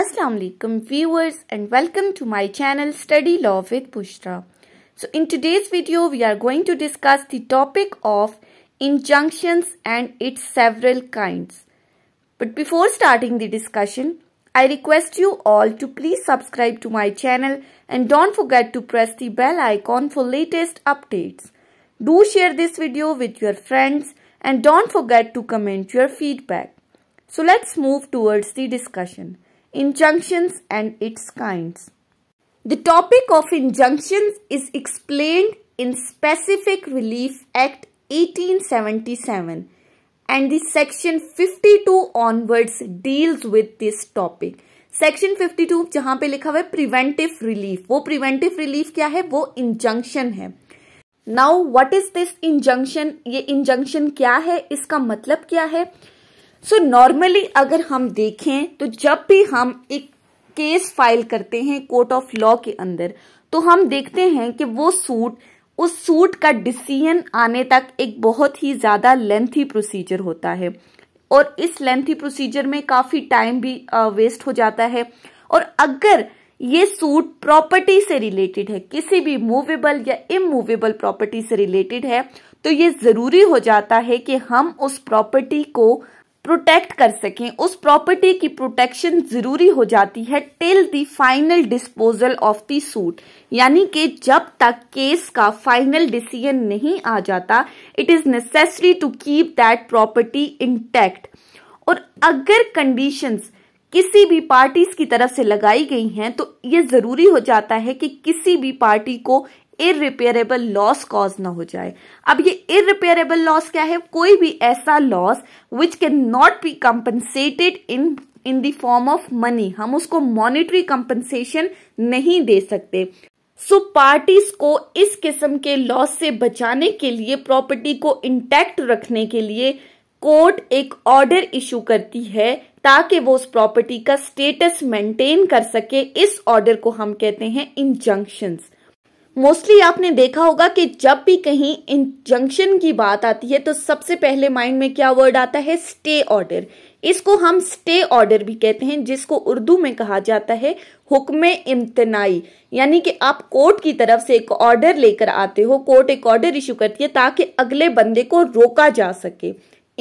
Assalamu alaikum viewers and welcome to my channel Study Law with Bushra. So in today's video we are going to discuss the topic of injunctions and its several kinds. But before starting the discussion, I request you all to please subscribe to my channel and don't forget to press the bell icon for latest updates. Do share this video with your friends and don't forget to comment your feedback. So let's move towards the discussion. injunctions and its kinds. The topic of injunctions is explained in Specific Relief Act 1877 and the section 52 onwards deals with this topic. Section 52 two जहां पे लिखा हुआ है preventive relief वो preventive relief क्या है वो injunction है now what is this injunction ये इंजंक्शन क्या है इसका मतलब क्या है सो so, नॉर्मली अगर हम देखें तो जब भी हम एक केस फाइल करते हैं कोर्ट ऑफ लॉ के अंदर तो हम देखते हैं कि वो सूट उस सूट का डिसीजन आने तक एक बहुत ही ज़्यादा लेंथी प्रोसीजर होता है और इस लेंथी प्रोसीजर में काफ़ी टाइम भी वेस्ट हो जाता है और अगर ये सूट प्रॉपर्टी से रिलेटेड है किसी भी मूवेबल या इमूवेबल प्रॉपर्टी से रिलेटेड है तो ये ज़रूरी हो जाता है कि हम उस प्रॉपर्टी को प्रोटेक्ट कर सकें उस प्रॉपर्टी की प्रोटेक्शन ज़रूरी हो जाती है till the final disposal of the suit यानी कि जब तक केस का फाइनल डिसीजन नहीं आ जाता it is necessary to keep that property intact और अगर कंडीशंस किसी भी पार्टीज की तरफ से लगाई गई हैं तो ये ज़रूरी हो जाता है कि किसी भी पार्टी को इरिपेयरेबल लॉस कॉज ना हो जाए अब ये इरिपेयरेबल लॉस क्या है कोई भी ऐसा loss which can not be compensated in in the form of money हम उसको मॉनिटरी कंपनसेशन नहीं दे सकते सो so, पार्टीज को इस किस्म के लॉस से बचाने के लिए प्रॉपर्टी को इंटैक्ट रखने के लिए कोर्ट एक ऑर्डर इशू करती है ताकि वो उस प्रॉपर्टी का स्टेटस मेंटेन कर सके इस ऑर्डर को हम कहते हैं इंजंक्शंस मोस्टली आपने देखा होगा कि जब भी कहीं इंजंक्शन की बात आती है तो सबसे पहले माइंड में क्या वर्ड आता है स्टे ऑर्डर इसको हम स्टे ऑर्डर भी कहते हैं जिसको उर्दू में कहा जाता है हुक्म इम्तनाई यानी कि आप कोर्ट की तरफ से एक ऑर्डर लेकर आते हो कोर्ट एक ऑर्डर इशू करती है ताकि अगले बंदे को रोका जा सके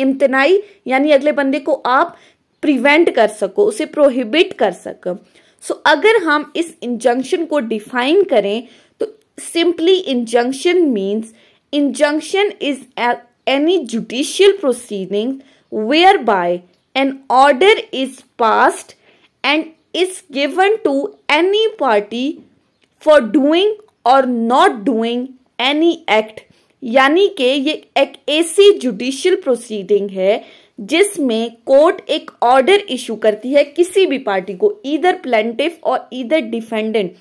इम्तनाई यानी अगले बंदे को आप प्रिवेंट कर सको उसे प्रोहिबिट कर सको सो so, अगर हम इस इंजंक्शन को डिफाइन करें simply injunction means injunction is any judicial proceeding whereby an order is passed and is given to any party for doing or not doing any act यानी कि ये एक ऐसी जुडिशियल प्रोसीडिंग है जिसमें कोर्ट एक ऑर्डर इशू करती है किसी भी पार्टी को ईदर प्लेंटिफ और ईदर डिफेंडेंट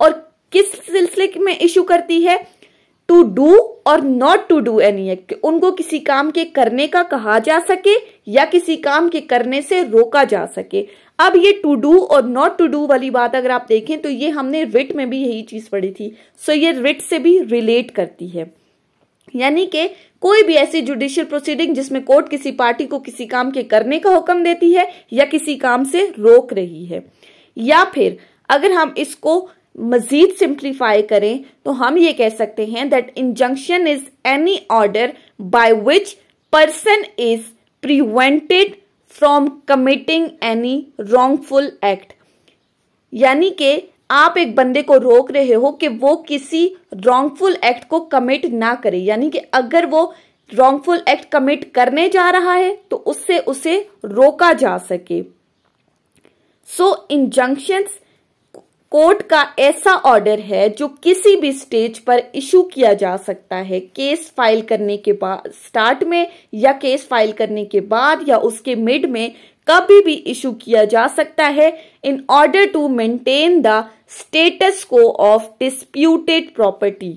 और किस सिलसिले में इशू करती है टू डू और not to do any act उनको किसी काम के करने का कहा जा सके या किसी काम के करने से रोका जा सके अब ये टू डू और नॉट टू डू वाली बात अगर आप देखें तो ये हमने रिट में भी यही चीज पढ़ी थी सो ये रिट से भी रिलेट करती है यानी कि कोई भी ऐसी जुडिशियल प्रोसीडिंग जिसमें कोर्ट किसी पार्टी को किसी काम के करने का हुक्म देती है या किसी काम से रोक रही है या फिर अगर हम इसको मजीद सिंप्लीफाई करें तो हम ये कह सकते हैं that injunction is any order by which person is prevented from committing any wrongful act यानी कि आप एक बंदे को रोक रहे हो कि वो किसी रॉन्गफुल एक्ट को कमिट ना करे यानी कि अगर वो रॉन्गफुल एक्ट कमिट करने जा रहा है तो उससे उसे रोका जा सके सो इंजंक्शंस कोर्ट का ऐसा ऑर्डर है जो किसी भी स्टेज पर इशू किया जा सकता है केस फाइल करने के बाद स्टार्ट में या केस फाइल करने के बाद या उसके मिड में कभी भी इशू किया जा सकता है in order to maintain the status quo of disputed property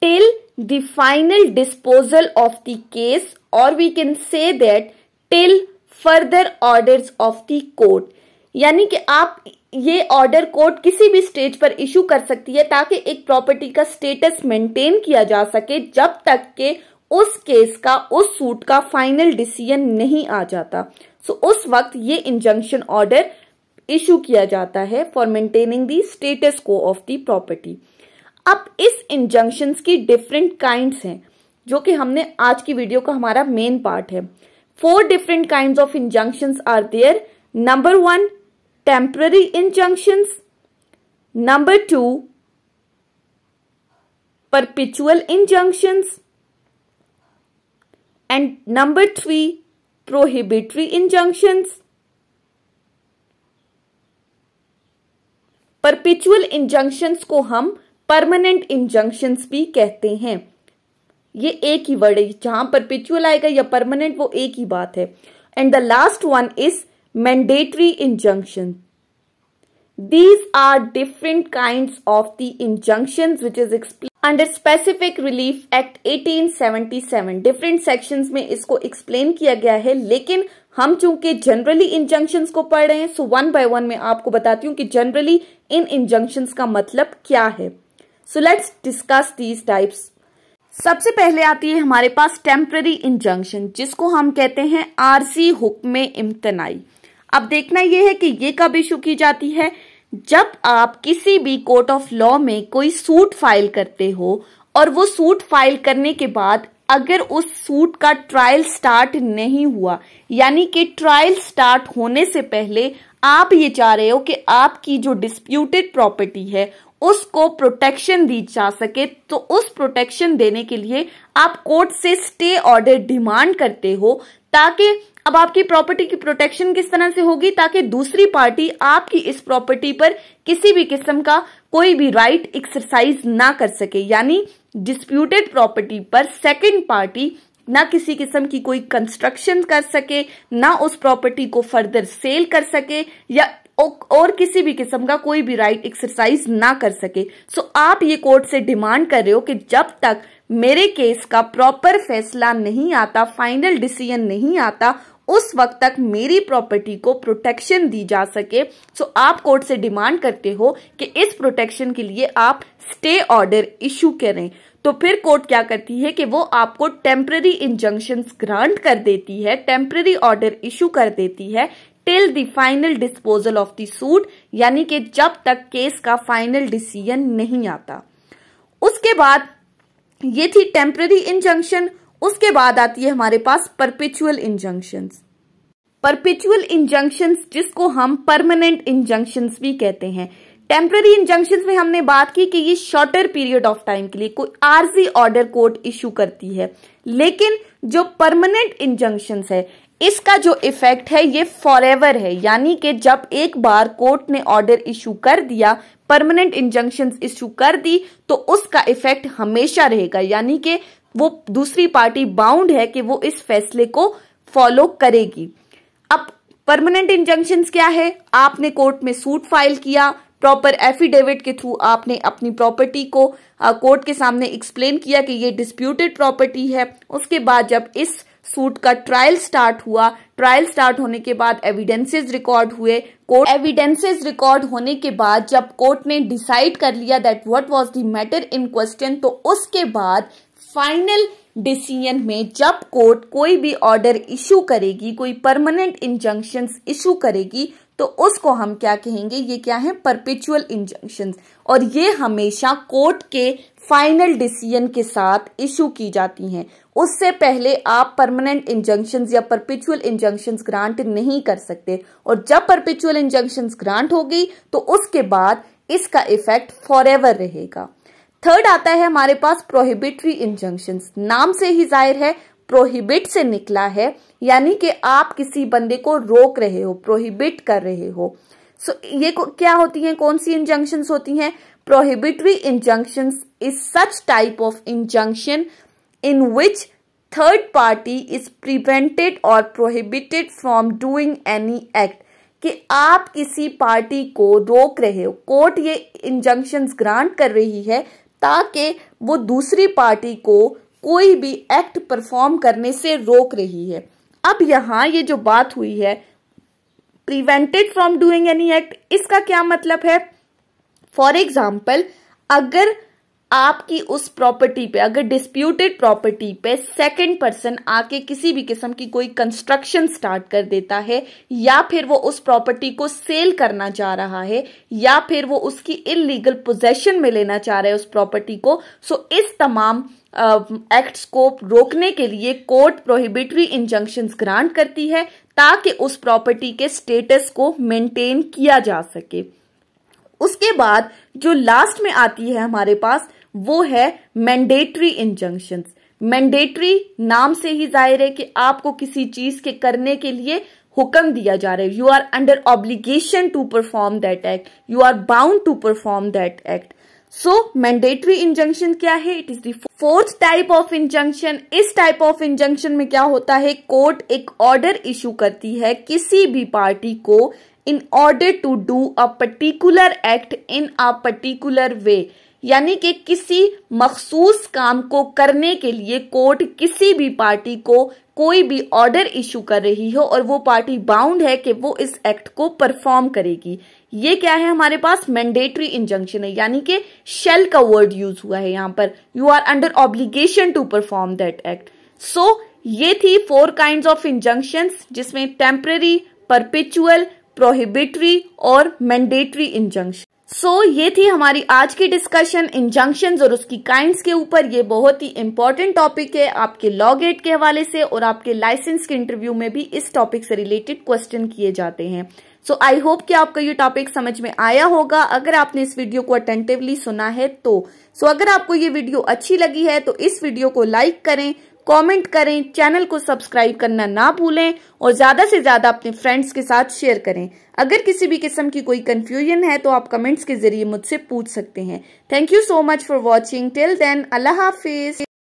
till the final disposal of the case और we can say that till further orders of the court यानी कि आप ये ऑर्डर कोर्ट किसी भी स्टेज पर इशू कर सकती है ताकि एक प्रॉपर्टी का स्टेटस मेंटेन किया जा सके जब तक के उस केस का उस सूट का फाइनल डिसीजन नहीं आ जाता सो so, उस वक्त ये इंजंक्शन ऑर्डर इशू किया जाता है for maintaining the status quo of the property अब इस इंजंक्शन की डिफरेंट काइंड्स हैं जो कि हमने आज की वीडियो का हमारा मेन पार्ट है four different kind of injunction are there number one temporary injunctions. Number 2. Perpetual injunctions. And number 3. Prohibitory injunctions. perpetual injunctions ko hum permanent injunctions bhi kehte hain ये एक ही वर्ड है जहां perpetual आएगा या permanent वो एक ही बात है and the last one is mandatory injunction. These are different kinds of the injunctions which is explained under Specific Relief Act 1877. Different sections mein isko explain kiya gaya hai lekin हम चूंकि generally injunctions को पढ़ रहे हैं so one by one में आपको बताती हूँ कि जनरली इन इंजंक्शंस का मतलब क्या है so let's discuss these types सबसे पहले आती है हमारे पास टेम्पररी इंजंक्शन जिसको हम कहते हैं आरसी हुक्म इम्तनाई अब देखना यह है कि ये कब इशू की जाती है जब आप किसी भी कोर्ट ऑफ लॉ में कोई सूट फाइल करते हो और वो सूट फाइल करने के बाद अगर उस सूट का ट्रायल स्टार्ट नहीं हुआ यानी कि ट्रायल स्टार्ट होने से पहले आप ये चाह रहे हो कि आपकी जो डिस्प्यूटेड प्रॉपर्टी है उसको प्रोटेक्शन दी जा सके तो उस प्रोटेक्शन देने के लिए आप कोर्ट से स्टे ऑर्डर डिमांड करते हो ताकि अब आपकी प्रॉपर्टी की प्रोटेक्शन किस तरह से होगी ताकि दूसरी पार्टी आपकी इस प्रॉपर्टी पर किसी भी किस्म का कोई भी राइट एक्सरसाइज ना कर सके यानी डिस्प्यूटेड प्रॉपर्टी पर सेकेंड पार्टी ना किसी किस्म की कोई कंस्ट्रक्शन कर सके ना उस प्रॉपर्टी को फर्दर सेल कर सके या और किसी भी किस्म का कोई भी राइट एक्सरसाइज ना कर सके सो so, आप ये कोर्ट से डिमांड कर रहे हो कि जब तक मेरे केस का प्रॉपर फैसला नहीं आता फाइनल डिसीजन नहीं आता उस वक्त तक मेरी प्रॉपर्टी को प्रोटेक्शन दी जा सके सो so आप कोर्ट से डिमांड करते हो कि इस प्रोटेक्शन के लिए आप स्टे ऑर्डर इश्यू करें तो फिर कोर्ट क्या करती है कि वो आपको टेम्प्ररी इंजंक्शन ग्रांट कर देती है टेम्प्ररी ऑर्डर इशू कर देती है till the final disposal of the suit यानी कि जब तक केस का फाइनल डिसीजन नहीं आता उसके बाद ये थी टेम्प्ररी इंजंक्शन उसके बाद आती है हमारे पास परपिचुअल इंजंक्शंस परपिचुअल इंजंक्शंस जिसको हम परमानेंट इंजंक्शंस भी कहते हैं टेम्प्ररी इंजंक्शन में हमने बात की कि ये शॉर्टर पीरियड ऑफ टाइम के लिए कोई आरजी ऑर्डर कोर्ट इशू करती है लेकिन जो परमानेंट इंजंक्शन है इसका जो इफेक्ट है ये फॉर है यानी कि जब एक बार कोर्ट ने ऑर्डर इशू कर दिया परमानेंट इंजंक्शन इशू कर दी तो उसका इफेक्ट हमेशा रहेगा यानी कि वो दूसरी पार्टी बाउंड है कि वो इस फैसले को फॉलो करेगी अब परमानेंट इंजंक्शन क्या है आपने कोर्ट में सूट फाइल किया प्रॉपर एफिडेविट के थ्रू आपने अपनी प्रॉपर्टी को कोर्ट के सामने एक्सप्लेन किया कि ये डिस्प्यूटेड प्रॉपर्टी है उसके बाद जब इस सूट का ट्रायल स्टार्ट हुआ ट्रायल स्टार्ट होने के बाद एविडेंसेस रिकॉर्ड हुए कोर्ट एविडेंसेस रिकॉर्ड होने के बाद जब कोर्ट ने डिसाइड कर लिया that what was the matter in question तो उसके बाद फाइनल डिसीजन में जब कोर्ट कोई भी ऑर्डर इशू करेगी कोई परमानेंट इंजंक्शन इशू करेगी तो उसको हम क्या कहेंगे ये क्या है परपिचुअल इंजंक्शन और ये हमेशा कोर्ट के फाइनल डिसीजन के साथ इशू की जाती हैं उससे पहले आप परमानेंट इंजंक्शन या परपिचुअल इंजंक्शन ग्रांट नहीं कर सकते और जब परपिचुअल इंजंक्शन ग्रांट हो गई तो उसके बाद इसका इफेक्ट फॉर रहेगा थर्ड आता है हमारे पास प्रोहिबिटरी इंजंक्शन नाम से ही जाहिर है प्रोहिबिट से निकला है यानी कि आप किसी बंदे को रोक रहे हो प्रोहिबिट कर रहे हो सो so, ये क्या होती हैं कौन सी इंजंक्शन होती हैं prohibitory injunction is such type of injunction in which third party is prevented और prohibited from doing any act कि आप किसी पार्टी को रोक रहे हो कोर्ट ये इंजंक्शन ग्रांट कर रही है ताकि वो दूसरी पार्टी को कोई भी एक्ट परफॉर्म करने से रोक रही है अब यहाँ ये जो बात हुई है prevented from doing any act इसका क्या मतलब है फॉर एग्जाम्पल अगर आपकी उस प्रॉपर्टी पे अगर डिस्प्यूटेड प्रॉपर्टी पे सेकंड पर्सन आके किसी भी किस्म की कोई कंस्ट्रक्शन स्टार्ट कर देता है या फिर वो उस प्रॉपर्टी को सेल करना चाह रहा है या फिर वो उसकी इलीगल पोजेशन में लेना चाह रहा है उस प्रॉपर्टी को सो इस तमाम एक्ट्स uh, को रोकने के लिए कोर्ट प्रोहिबिटरी इंजंक्शन ग्रांट करती है ताकि उस प्रॉपर्टी के स्टेटस को मेंटेन किया जा सके उसके बाद जो लास्ट में आती है हमारे पास वो है मैंडेटरी इंजंक्शन मैंडेटरी नाम से ही जाहिर है कि आपको किसी चीज के करने के लिए हुक्म दिया जा रहा है you are under obligation to perform that act you are bound to perform that act so mandatory injunction क्या है it is the fourth type of injunction इस टाइप ऑफ इंजंक्शन में क्या होता है कोर्ट एक ऑर्डर इश्यू करती है किसी भी पार्टी को in order to do a particular act in a particular way यानी कि किसी मखसूस काम को करने के लिए कोर्ट किसी भी पार्टी को कोई भी ऑर्डर इशू कर रही हो और वो पार्टी बाउंड है कि वो इस एक्ट को परफॉर्म करेगी ये क्या है हमारे पास मैंडेटरी इंजंक्शन है यानी कि शेल का वर्ड यूज हुआ है यहाँ पर you are under obligation to perform that act so ये थी फोर काइंड ऑफ इंजंक्शन जिसमें टेम्पररी परपिचुअल प्रोहिबिटरी और मैंडेटरी इंजंक्शन सो so, ये थी हमारी आज की डिस्कशन इंजंक्शन और उसकी काइंड के ऊपर ये बहुत ही इंपॉर्टेंट टॉपिक है आपके लॉ गेट के हवाले से और आपके लाइसेंस के इंटरव्यू में भी इस टॉपिक से रिलेटेड क्वेश्चन किए जाते हैं सो आई होप कि आपका ये टॉपिक समझ में आया होगा अगर आपने इस वीडियो को अटेंटिवली सुना है तो सो so, अगर आपको ये वीडियो अच्छी लगी है तो इस वीडियो को लाइक करें कमेंट करें चैनल को सब्सक्राइब करना ना भूलें और ज़्यादा से ज़्यादा अपने फ्रेंड्स के साथ शेयर करें अगर किसी भी किस्म की कोई कन्फ्यूजन है तो आप कमेंट्स के जरिए मुझसे पूछ सकते हैं thank you so much for watching till then अल्लाह हाफिज